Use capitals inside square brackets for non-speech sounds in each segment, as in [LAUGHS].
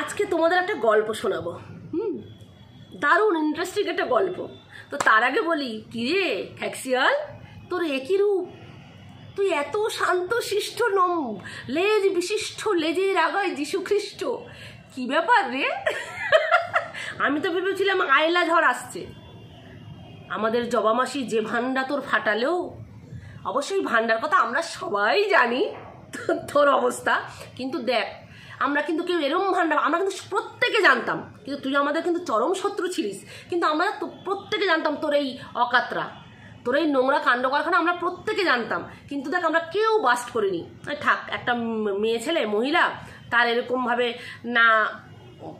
আজকে তোমাদের একটা গল্প শোনাবো হুম দারুণ ইন্টারেস্টিং একটা গল্প তো তার আগে বলি রে ফ্যাক্সিয়াল তোর একই রূপ তুই এত শান্ত শিষ্ট নম লেজ বিশিষ্ট লেজের আগায় খ্রিস্ট কি ব্যাপার রে [LAUGHS] আমি তো ভেবেছিলাম আয়লা ঝড় আসছে আমাদের জবামাসি যে ভান্ডা তোর ফাটালেও অবশ্যই ভান্ডার কথা আমরা সবাই জানি তোর অবস্থা কিন্তু দেখ আমরা কিন্তু কেউ এরম ভান্ডা আমরা কিন্তু প্রত্যেকে জানতাম কিন্তু তুই আমাদের কিন্তু চরম শত্রু ছিলিস কিন্তু আমরা তো প্রত্যেকে জানতাম তোর এই অকাতরা তোর এই নোংরা কাণ্ড কারখানা আমরা প্রত্যেকে জানতাম কিন্তু দেখ আমরা কেউ বাস্ট করিনি থাক একটা মেয়ে ছেলে মহিলা তার এরকমভাবে না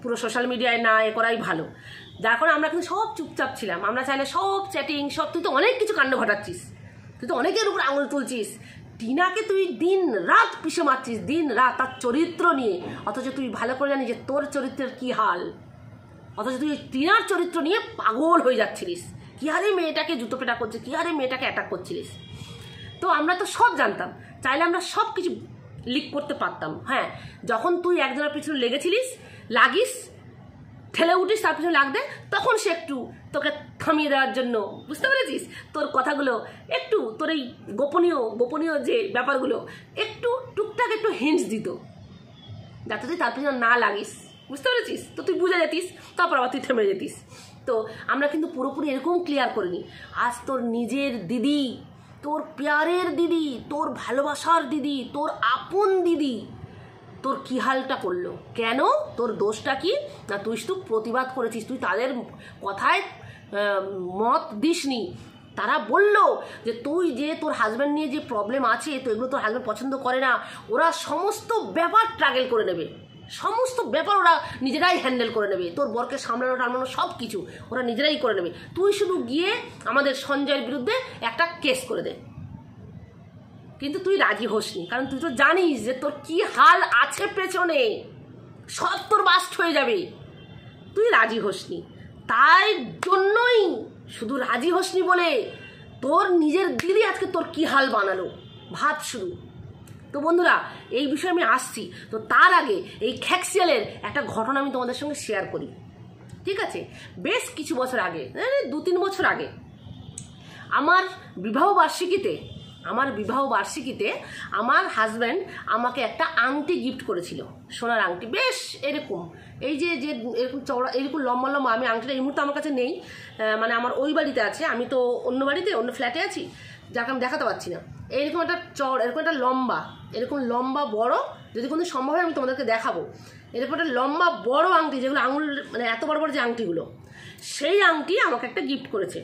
পুরো সোশ্যাল মিডিয়ায় না এ করাই ভালো যার কারণে আমরা কিন্তু সব চুপচাপ ছিলাম আমরা চাইলে সব চ্যাটিং সব তুই তো অনেক কিছু কাণ্ড ঘটাচ্ছিস তুই তো অনেকের উপর আঙুল তুলছিস টিনাকে তুই দিন রাত পিষে মারছিস দিন রাত তার চরিত্র নিয়ে অথচ তুই ভালো করে জানিস যে তোর চরিত্রের কী হাল অথচ তুই টিনার চরিত্র নিয়ে পাগল হয়ে যাচ্ছিলিস কী হারে মেয়েটাকে জুতো পেটা করছিস কী হারে মেয়েটাকে অ্যাটাক করছিলিস তো আমরা তো সব জানতাম চাইলে আমরা সব কিছু লিক করতে পারতাম হ্যাঁ যখন তুই একজনের পিছনে লেগেছিলিস লাগিস ঠেলে উঠিস তার পিছনে লাগবে তখন সে একটু তোকে থামিয়ে দেওয়ার জন্য বুঝতে পেরেছিস তোর কথাগুলো একটু তোর এই গোপনীয় গোপনীয় যে ব্যাপারগুলো একটু টুকটাক একটু হিন্টস দিত যাতে তুই তার পিছনে না লাগিস বুঝতে পেরেছিস তো তুই বুঝে যেতিস তারপর আবার তুই থেমে যেতিস তো আমরা কিন্তু পুরোপুরি এরকম ক্লিয়ার করিনি আজ তোর নিজের দিদি তোর প্যারের দিদি তোর ভালোবাসার দিদি তোর আপন দিদি তোর কী হালটা করলো কেন তোর দোষটা কি না তুই শুধু প্রতিবাদ করেছিস তুই তাদের কথায় মত দিসনি তারা বলল যে তুই যে তোর হাজব্যান্ড নিয়ে যে প্রবলেম আছে তো এগুলো তোর হাজব্যান্ড পছন্দ করে না ওরা সমস্ত ব্যাপার ট্রাগেল করে নেবে সমস্ত ব্যাপার ওরা নিজেরাই হ্যান্ডেল করে নেবে তোর বরকে সামলানো টামলানো সব কিছু ওরা নিজেরাই করে নেবে তুই শুধু গিয়ে আমাদের সঞ্জয়ের বিরুদ্ধে একটা কেস করে দে কিন্তু তুই রাজি হসনি কারণ তুই তো জানিস যে তোর কি হাল আছে পেছনে সব তোর বাস্ট হয়ে যাবে তুই রাজি হসনি তাই জন্যই শুধু রাজি হসনি বলে তোর নিজের দিদি আজকে তোর কি হাল বানালো ভাব শুধু তো বন্ধুরা এই বিষয়ে আমি আসছি তো তার আগে এই খ্যাক্সিয়ালের একটা ঘটনা আমি তোমাদের সঙ্গে শেয়ার করি ঠিক আছে বেশ কিছু বছর আগে মানে দু তিন বছর আগে আমার বিবাহ বার্ষিকীতে আমার বিবাহ বার্ষিকীতে আমার হাজব্যান্ড আমাকে একটা আংটি গিফট করেছিল সোনার আংটি বেশ এরকম এই যে যে এরকম চওড়া এরকম লম্বা লম্বা আমি আংটিটা এই মুহূর্তে আমার কাছে নেই মানে আমার ওই বাড়িতে আছে আমি তো অন্য বাড়িতে অন্য ফ্ল্যাটে আছি যাকে আমি দেখাতে পারছি না এরকম একটা চড় এরকম একটা লম্বা এরকম লম্বা বড় যদি কোনো সম্ভব হয় আমি তোমাদেরকে দেখাবো এরকম একটা লম্বা বড় আংটি যেগুলো আঙুল মানে এত বড় বড় যে আংটিগুলো সেই আংটি আমাকে একটা গিফট করেছে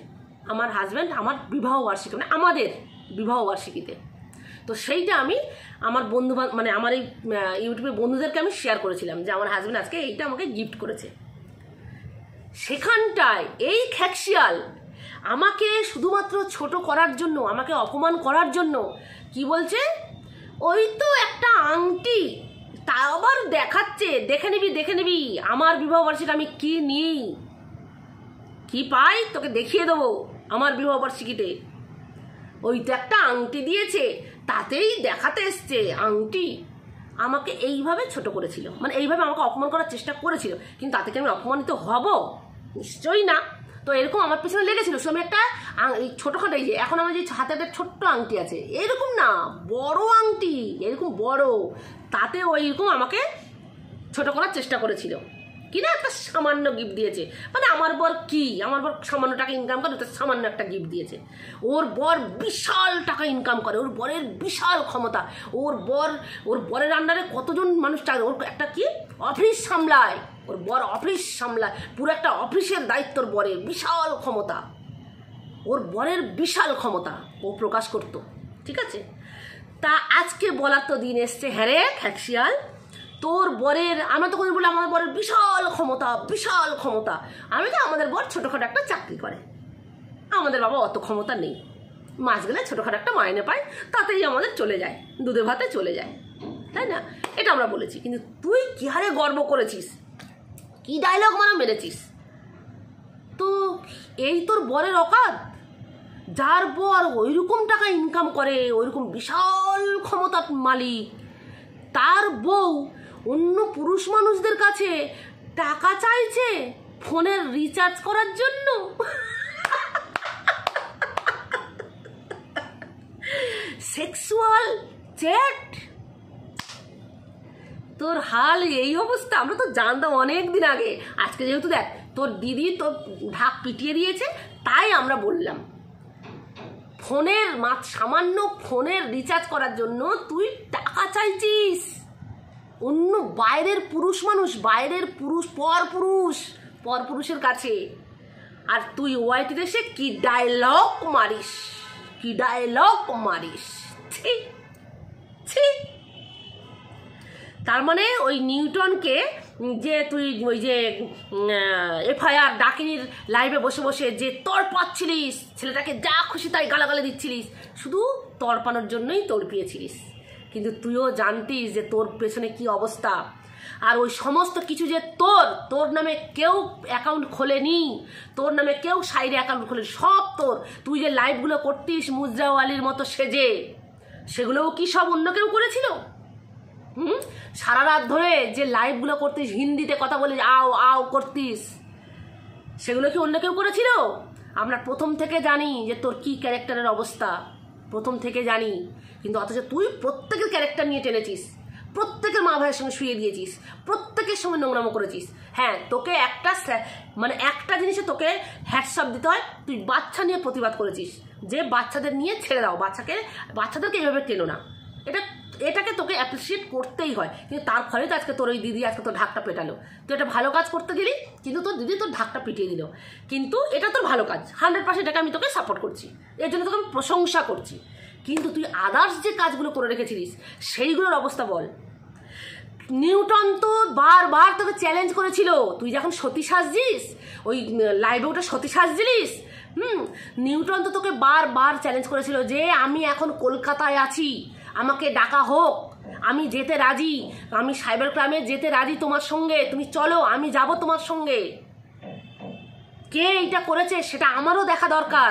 আমার হাজব্যান্ড আমার বিবাহ বার্ষিকী মানে আমাদের বিবাহবার্ষিকীতে তো সেইটা আমি আমার বন্ধু মানে আমার এই ইউটিউবের বন্ধুদেরকে আমি শেয়ার করেছিলাম যে আমার হাজব্যান্ড আজকে এইটা আমাকে গিফট করেছে সেখানটায় এই খ্যাকশিয়াল আমাকে শুধুমাত্র ছোট করার জন্য আমাকে অপমান করার জন্য কি বলছে ওই তো একটা আংটি তা আবার দেখাচ্ছে দেখে নিবি দেখে নিবি আমার বিবাহবার্ষিকী আমি কি নিই কি পাই তোকে দেখিয়ে দেবো আমার বিবাহবার্ষিকীতে ওইটা একটা আংটি দিয়েছে তাতেই দেখাতে এসছে আংটি আমাকে এইভাবে ছোট করেছিল মানে এইভাবে আমাকে অপমান করার চেষ্টা করেছিল কিন্তু তাতে কি আমি অপমানিত হব নিশ্চয়ই না তো এরকম আমার পিছনে লেগেছিল সে আমি একটা ছোটোখাটো এই যে এখন আমার যে হাতে একটা ছোট্ট আংটি আছে এরকম না বড় আংটি এরকম বড় তাতে ওইরকম আমাকে ছোট করার চেষ্টা করেছিল কিনা একটা সামান্য গিফট দিয়েছে মানে আমার বর কি আমার বর সামান্য টাকা ইনকাম করে তার সামান্য একটা গিফট দিয়েছে ওর বর বিশাল টাকা ইনকাম করে ওর বরের বিশাল ক্ষমতা ওর বর ওর বরের আন্ডারে কতজন মানুষ চাকরি ওর একটা কি অফিস সামলায় ওর বর অফিস সামলায় পুরো একটা অফিসের দায়িত্বর বরের বিশাল ক্ষমতা ওর বরের বিশাল ক্ষমতা ও প্রকাশ করতো ঠিক আছে তা আজকে বলার তো দিন এসছে হ্যাঁ রে তোর বরের আমরা তো কোনো বলি আমাদের বরের বিশাল ক্ষমতা বিশাল ক্ষমতা আমি তো আমাদের বর ছোটোখাটো একটা চাকরি করে আমাদের বাবা অত ক্ষমতা নেই মাছ গেলে ছোটোখাটো একটা মাইনে পায় তাতেই আমাদের চলে যায় দুধে ভাতে চলে যায় তাই না এটা আমরা বলেছি কিন্তু তুই কী হারে গর্ব করেছিস কি ডায়লগ মানে মেরেছিস তো এই তোর বরের অকাত যার বর ওইরকম টাকা ইনকাম করে ওইরকম বিশাল ক্ষমতার মালিক তার বউ অন্য পুরুষ মানুষদের কাছে টাকা চাইছে ফোনের রিচার্জ করার জন্য সেক্সুয়াল চ্যাট তোর হাল এই অবস্থা আমরা তো জানতাম অনেক দিন আগে আজকে যেহেতু দেখ তোর দিদি তোর ঢাক পিটিয়ে দিয়েছে তাই আমরা বললাম ফোনের মা সামান্য ফোনের রিচার্জ করার জন্য তুই টাকা চাইছিস অন্য বাইরের পুরুষ মানুষ বাইরের পুরুষ পর পুরুষ পর পুরুষের কাছে আর তুই ওয়াইটিতে সে কি ডায়লগ মারিস কি ডায়লগ মারিস ছি ছি তার মানে ওই নিউটনকে যে তুই ওই যে এফআইআর ডাকিনির লাইভে বসে বসে যে তর পাচ্ছিলিস ছেলেটাকে যা খুশি তাই গালাগালি দিচ্ছিলিস শুধু তরপানোর জন্যই তরপিয়েছিলিস কিন্তু তুইও জানতিস যে তোর পেছনে কি অবস্থা আর ওই সমস্ত কিছু যে তোর তোর নামে কেউ অ্যাকাউন্ট খোলেনি তোর নামে কেউ সাইডে অ্যাকাউন্ট খোলে সব তোর তুই যে লাইভগুলো করতিস মুজরাওয়ালির মতো সেজে সেগুলোও কি সব অন্য কেউ করেছিল হুম সারা রাত ধরে যে লাইভগুলো করতিস হিন্দিতে কথা বলে আও আও করতিস সেগুলো কি অন্য কেউ করেছিল আমরা প্রথম থেকে জানি যে তোর কি ক্যারেক্টারের অবস্থা প্রথম থেকে জানি কিন্তু অথচ তুই প্রত্যেকের ক্যারেক্টার নিয়ে টেনেছিস প্রত্যেকের মা ভাইয়ের সঙ্গে শুয়ে দিয়েছিস প্রত্যেকের সঙ্গে নোংরামো করেছিস হ্যাঁ তোকে একটা মানে একটা জিনিসে তোকে হ্যাটসঅপ দিতে হয় তুই বাচ্চা নিয়ে প্রতিবাদ করেছিস যে বাচ্চাদের নিয়ে ছেড়ে দাও বাচ্চাকে বাচ্চাদেরকে এভাবে টেনো না এটা এটাকে তোকে অ্যাপ্রিসিয়েট করতেই হয় কিন্তু তার ফলে তো আজকে তোর ওই দিদি আজকে তোর ঢাকটা পেটালো তুই একটা ভালো কাজ করতে গেলি কিন্তু তোর দিদি তোর ঢাকটা পিটিয়ে দিল কিন্তু এটা তোর ভালো কাজ হান্ড্রেড পার্সেন্ট এটাকে আমি তোকে সাপোর্ট করছি এর জন্য তোকে আমি প্রশংসা করছি কিন্তু তুই আদার্স যে কাজগুলো করে রেখেছিলিস সেইগুলোর অবস্থা বল নিউটন তো বারবার তোকে চ্যালেঞ্জ করেছিল তুই যখন সতী সাজছিস ওই লাইভে ওটা সতী সাজছিলিস হুম নিউটন তো তোকে বারবার চ্যালেঞ্জ করেছিল যে আমি এখন কলকাতায় আছি আমাকে ডাকা হোক আমি যেতে রাজি আমি সাইবার ক্রাইমে যেতে রাজি তোমার সঙ্গে তুমি চলো আমি যাব তোমার সঙ্গে কে এইটা করেছে সেটা আমারও দেখা দরকার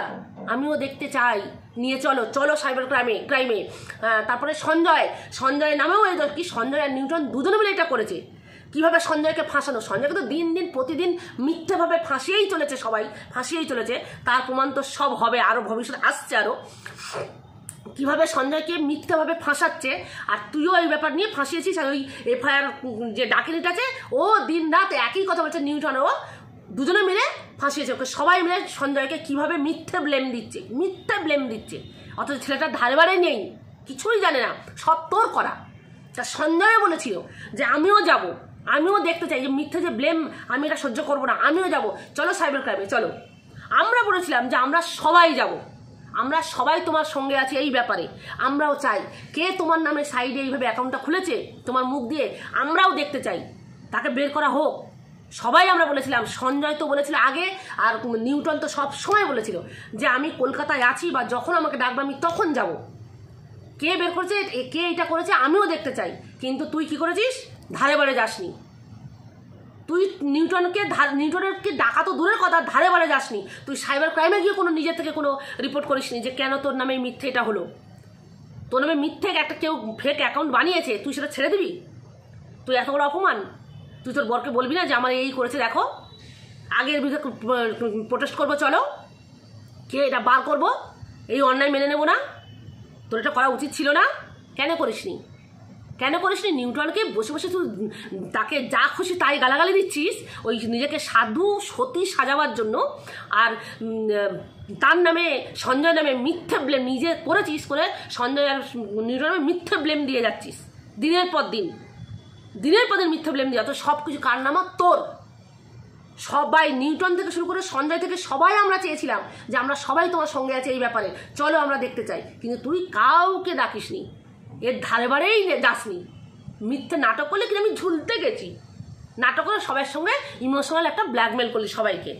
আমিও দেখতে চাই নিয়ে চলো চলো সাইবার ক্রাইমে ক্রাইমে তারপরে সঞ্জয় সঞ্জয় নামেও এই কি সঞ্জয় আর নিউটন দুজনে মিলে এটা করেছে কীভাবে সঞ্জয়কে ফাঁসানো সঞ্জয়কে তো দিন দিন প্রতিদিন মিথ্যেভাবে ফাঁসিয়েই চলেছে সবাই ফাঁসিয়েই চলেছে তার প্রমাণ তো সব হবে আরও ভবিষ্যৎ আসছে আরও কীভাবে সঞ্জয়কে মিথ্যাভাবে ফাঁসাচ্ছে আর তুইও এই ব্যাপার নিয়ে ফাঁসিয়েছিস আর ওই এফআইআর যে ডাকিনিটা আছে ও দিন রাত একই কথা বলছে নিউটন ও দুজনে মিলে ফাঁসিয়েছে ওকে সবাই মিলে সঞ্জয়কে কীভাবে মিথ্যে ব্লেম দিচ্ছে মিথ্যে ব্লেম দিচ্ছে অথচ ছেলেটার ধারেবারে নেই কিছুই জানে না সব তোর করা তা সঞ্জয় বলেছিল যে আমিও যাব আমিও দেখতে চাই যে মিথ্যে যে ব্লেম আমি এটা সহ্য করবো না আমিও যাব চলো সাইবার ক্রাইমে চলো আমরা বলেছিলাম যে আমরা সবাই যাবো আমরা সবাই তোমার সঙ্গে আছি এই ব্যাপারে আমরাও চাই কে তোমার নামে সাইডে এইভাবে অ্যাকাউন্টটা খুলেছে তোমার মুখ দিয়ে আমরাও দেখতে চাই তাকে বের করা হোক সবাই আমরা বলেছিলাম সঞ্জয় তো বলেছিল আগে আর নিউটন তো সব সময় বলেছিল যে আমি কলকাতায় আছি বা যখন আমাকে ডাকবে আমি তখন যাব কে বের করেছে কে এটা করেছে আমিও দেখতে চাই কিন্তু তুই কি করেছিস ধারে বারে যাসনি তুই নিউটনকে নিউটনকে ডাকা তো দূরের কথা ধারে বারে যাসনি তুই সাইবার ক্রাইমে গিয়ে কোনো নিজের থেকে কোনো রিপোর্ট করিসনি যে কেন তোর নামে মিথ্যে এটা হলো তোর নামে মিথ্যে একটা কেউ ফেক অ্যাকাউন্ট বানিয়েছে তুই সেটা ছেড়ে দিবি তুই এত বড় অপমান তুই তোর বরকে বলবি না যে আমার এই করেছে দেখো আগের বিরুদ্ধে প্রোটেস্ট করবো চলো কে এটা বার করবো এই অন্যায় মেনে নেবো না তোর এটা করা উচিত ছিল না কেন করিসনি কেন করিস নি নিউটনকে বসে বসে তুই তাকে যা খুশি তাই গালাগালি দিচ্ছিস ওই নিজেকে সাধু সতী সাজাবার জন্য আর তার নামে সঞ্জয় নামে মিথ্যে ব্লেম নিজে করেছিস করে সঞ্জয় আর নিউটন নামে মিথ্যে ব্লেম দিয়ে যাচ্ছিস দিনের পর দিন দিনের পর দিন মিথ্যে ব্লেম দিয়ে তো সব কিছু কার নামা তোর সবাই নিউটন থেকে শুরু করে সঞ্জয় থেকে সবাই আমরা চেয়েছিলাম যে আমরা সবাই তোমার সঙ্গে আছে এই ব্যাপারে চলো আমরা দেখতে চাই কিন্তু তুই কাউকে নি এর ধারে বারেই যাসনি মিথ্যে নাটক করলে কিন্তু আমি ঝুলতে গেছি নাটক করে সবার সঙ্গে ইমোশনাল একটা ব্ল্যাকমেল করলি সবাইকে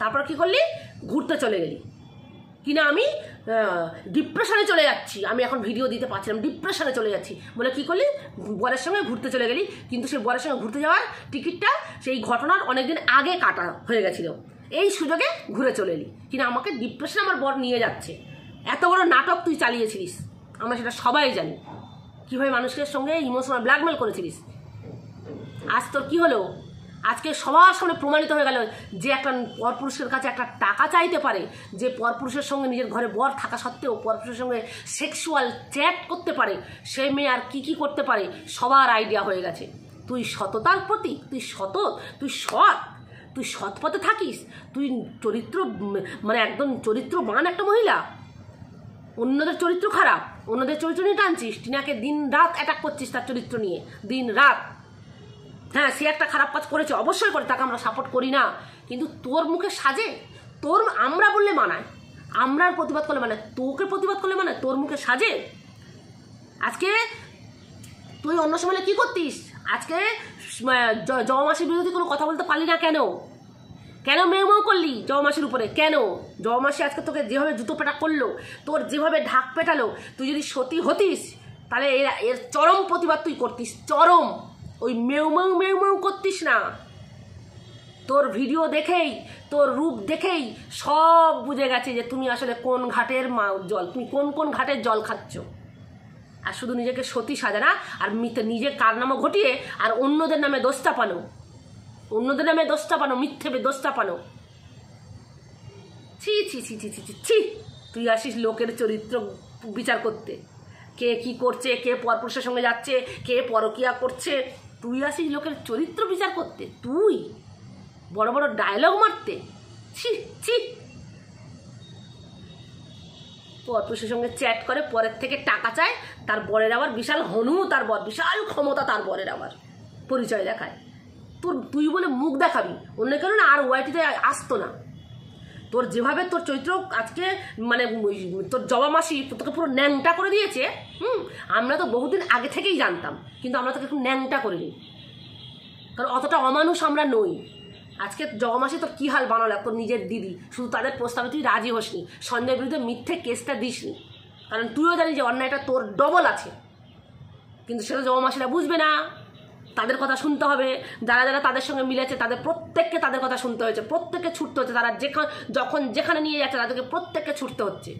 তারপর কি করলি ঘুরতে চলে গেলি কিনা আমি ডিপ্রেশনে চলে যাচ্ছি আমি এখন ভিডিও দিতে পারছিলাম ডিপ্রেশনে চলে যাচ্ছি বলে কি করলি বরের সঙ্গে ঘুরতে চলে গেলি কিন্তু সেই বরের সঙ্গে ঘুরতে যাওয়ার টিকিটটা সেই ঘটনার অনেকদিন আগে কাটা হয়ে গেছিলো এই সুযোগে ঘুরে চলে এলি কিনা আমাকে ডিপ্রেশনে আমার বর নিয়ে যাচ্ছে এত বড় নাটক তুই চালিয়েছিলিস আমরা সেটা সবাই জানি কীভাবে মানুষের সঙ্গে ইমোশনাল ব্ল্যাকমেল করেছিলিস আজ তোর কী হলো আজকে সবার সামনে প্রমাণিত হয়ে গেল যে একটা পরপুরুষের কাছে একটা টাকা চাইতে পারে যে পরপুরুষের সঙ্গে নিজের ঘরে বর থাকা সত্ত্বেও পরপুরুষের সঙ্গে সেক্সুয়াল চ্যাট করতে পারে সে মেয়ে আর কী কী করতে পারে সবার আইডিয়া হয়ে গেছে তুই সততার প্রতি তুই সত তুই সৎ তুই সৎ পথে থাকিস তুই চরিত্র মানে একদম চরিত্রবান একটা মহিলা অন্যদের চরিত্র খারাপ অন্যদের চরিত্র নিয়ে টানছিস টিনাকে দিন রাত অ্যাটাক করছিস তার চরিত্র নিয়ে দিন রাত হ্যাঁ সে একটা খারাপ কাজ করেছে অবশ্যই করে তাকে আমরা সাপোর্ট করি না কিন্তু তোর মুখে সাজে তোর আমরা বললে মানায় আমরার প্রতিবাদ করলে মানে তোকে প্রতিবাদ করলে মানে তোর মুখে সাজে আজকে তুই অন্য সময় কি করতিস আজকে জমাসির বিরোধী কোনো কথা বলতে পারলি না কেন কেন মেয়েমাও করলি জব মাসের উপরে কেন জব মাসে আজকে তোকে যেভাবে জুতো পেটা করলো তোর যেভাবে ঢাক পেটালো তুই যদি সতী হতিস তাহলে এর এর চরম প্রতিবাদ তুই করতিস চরম ওই মেউ মেউ মেউ করতিস না তোর ভিডিও দেখেই তোর রূপ দেখেই সব বুঝে গেছে যে তুমি আসলে কোন ঘাটের মা জল তুমি কোন কোন ঘাটের জল খাচ্ছ আর শুধু নিজেকে সতী সাজানা আর নিজে কার নামও ঘটিয়ে আর অন্যদের নামে দোষ পানো অন্যদের নামে দোষটা পানো মিথ্যে দোষটা পানো ছি ছি ছি ছি ছি ছি ছি তুই আসিস লোকের চরিত্র বিচার করতে কে কি করছে কে পরপুরুষের সঙ্গে যাচ্ছে কে পরকিয়া করছে তুই আসিস লোকের চরিত্র বিচার করতে তুই বড় বড় ডায়লগ মারতে ছি ছি পরপুরুষের সঙ্গে চ্যাট করে পরের থেকে টাকা চায় তার বরের আবার বিশাল হনু তার বর বিশাল ক্ষমতা তার বরের আবার পরিচয় দেখায় তোর তুই বলে মুখ দেখাবি অন্য কারণে আর ওয়াইটিতে আসতো না তোর যেভাবে তোর চৈত্র আজকে মানে তোর জবা মাসি তোকে পুরো ন্যাংটা করে দিয়েছে হুম আমরা তো বহুদিন আগে থেকেই জানতাম কিন্তু আমরা তোকে একটু ন্যাংটা করে নিই কারণ অতটা অমানুষ আমরা নই আজকে জবা মাসি তোর কী হাল বানালো তোর নিজের দিদি শুধু তাদের প্রস্তাবে তুই রাজি হসনি সঞ্জয়ের বিরুদ্ধে মিথ্যে কেসটা দিসনি কারণ তুইও জানি যে অন্যায়টা তোর ডবল আছে কিন্তু সেটা জবা মাসিরা বুঝবে না তাদের কথা শুনতে হবে যারা যারা তাদের সঙ্গে মিলেছে তাদের প্রত্যেককে তাদের কথা শুনতে হয়েছে প্রত্যেককে ছুটতে হচ্ছে তারা যেখানে যখন যেখানে নিয়ে যাচ্ছে তাদেরকে প্রত্যেককে ছুটতে হচ্ছে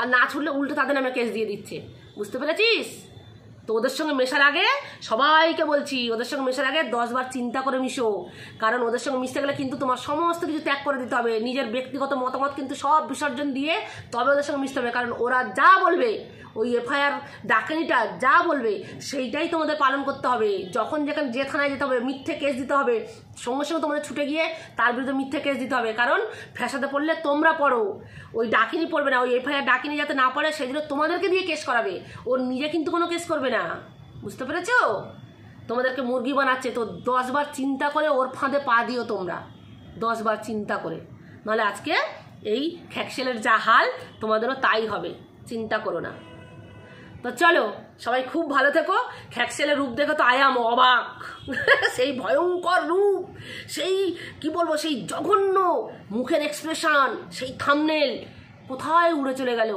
আর না ছুটলে উল্টো তাদের নামে কেস দিয়ে দিচ্ছে বুঝতে পেরেছিস তো ওদের সঙ্গে মেশার আগে সবাইকে বলছি ওদের সঙ্গে মেশার আগে দশবার চিন্তা করে মিশো কারণ ওদের সঙ্গে মিশতে গেলে কিন্তু তোমার সমস্ত কিছু ত্যাগ করে দিতে হবে নিজের ব্যক্তিগত মতামত কিন্তু সব বিসর্জন দিয়ে তবে ওদের সঙ্গে মিশতে হবে কারণ ওরা যা বলবে ওই এফআইআর ডাকেনিটা যা বলবে সেইটাই তোমাদের পালন করতে হবে যখন যেখানে যে থানায় যেতে হবে মিথ্যে কেস দিতে হবে সঙ্গে সঙ্গে তোমাদের ছুটে গিয়ে তার বিরুদ্ধে মিথ্যে কেস দিতে হবে কারণ ফ্যাসাতে পড়লে তোমরা পড়ো ওই ডাকিনি পড়বে না ওই এফআইআর ডাকিনি যাতে না পড়ে সেই জন্য তোমাদেরকে দিয়ে কেস করাবে ওর নিজে কিন্তু কোনো কেস করবে না বুঝতে পেরেছো তোমাদেরকে মুরগি বানাচ্ছে তো দশবার চিন্তা করে ওর ফাঁদে পা দিও তোমরা দশবার চিন্তা করে নাহলে আজকে এই ফ্যাক্সেলের যা হাল তোমাদেরও তাই হবে চিন্তা করো না তো চলো সবাই খুব ভালো থেকো খ্যাকসেলের রূপ দেখে তো আয়াম অবাক [LAUGHS] সেই ভয়ঙ্কর রূপ সেই কি বলবো সেই জঘন্য মুখের এক্সপ্রেশন সেই থামনেল কোথায় উড়ে চলে গেল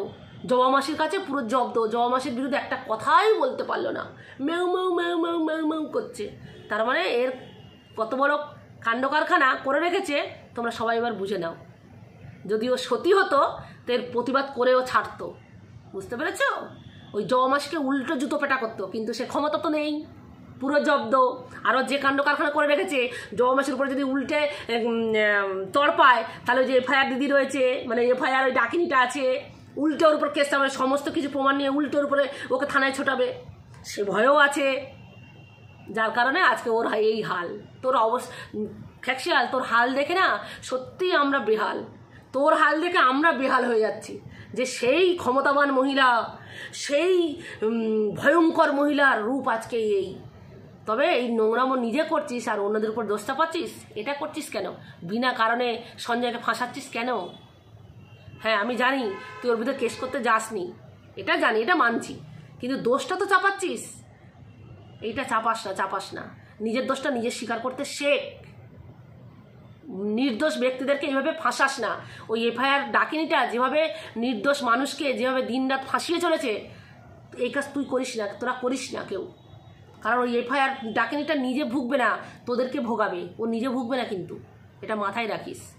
জবা মাসির কাছে পুরো জব্দ জবা মাসির বিরুদ্ধে একটা কথাই বলতে পারলো না মেউ মেউ মেউ মেউ মেউ মেউ করছে তার মানে এর কত বড় কাণ্ড কারখানা করে রেখেছে তোমরা সবাই এবার বুঝে নাও যদিও সতী হতো তো এর প্রতিবাদ করেও ছাড়তো বুঝতে পেরেছো ওই জমাসকে উল্টো জুতো পেটা করতো কিন্তু সে ক্ষমতা তো নেই পুরো জব্দ আরও যে কাণ্ড কারখানা করে রেখেছে জমাসের উপরে যদি উল্টে তর পায় তাহলে যে এফআইআর দিদি রয়েছে মানে এফআইআর ওই ডাকিনিটা আছে উল্টে ওর উপর কেস হবে সমস্ত কিছু প্রমাণ নিয়ে উল্টোর উপরে ওকে থানায় ছোটাবে সে ভয়ও আছে যার কারণে আজকে ওর এই হাল তোর অবস্থা খ্যাকশিয়াল তোর হাল দেখে না সত্যিই আমরা বেহাল তোর হাল দেখে আমরা বেহাল হয়ে যাচ্ছি যে সেই ক্ষমতাবান মহিলা সেই ভয়ঙ্কর মহিলার রূপ আজকে এই তবে এই নোংরামো নিজে করছিস আর অন্যদের উপর দোষটা পাচ্ছিস এটা করছিস কেন বিনা কারণে সঞ্জয়কে ফাঁসাচ্ছিস কেন হ্যাঁ আমি জানি তুই ওর বিরুদ্ধে কেস করতে যাসনি এটা জানি এটা মানছি কিন্তু দোষটা তো চাপাচ্ছিস এইটা চাপাস না চাপাস না নিজের দোষটা নিজে স্বীকার করতে শেখ নির্দোষ ব্যক্তিদেরকে এভাবে ফাঁসাস না ওই এফআইআর ডাকিনিটা যেভাবে নির্দোষ মানুষকে যেভাবে দিনরাত ফাঁসিয়ে চলেছে এই কাজ তুই করিস না তোরা করিস না কেউ কারণ ওই এফআইআর ডাকিনিটা নিজে ভুগবে না তোদেরকে ভোগাবে ও নিজে ভুগবে না কিন্তু এটা মাথায় রাখিস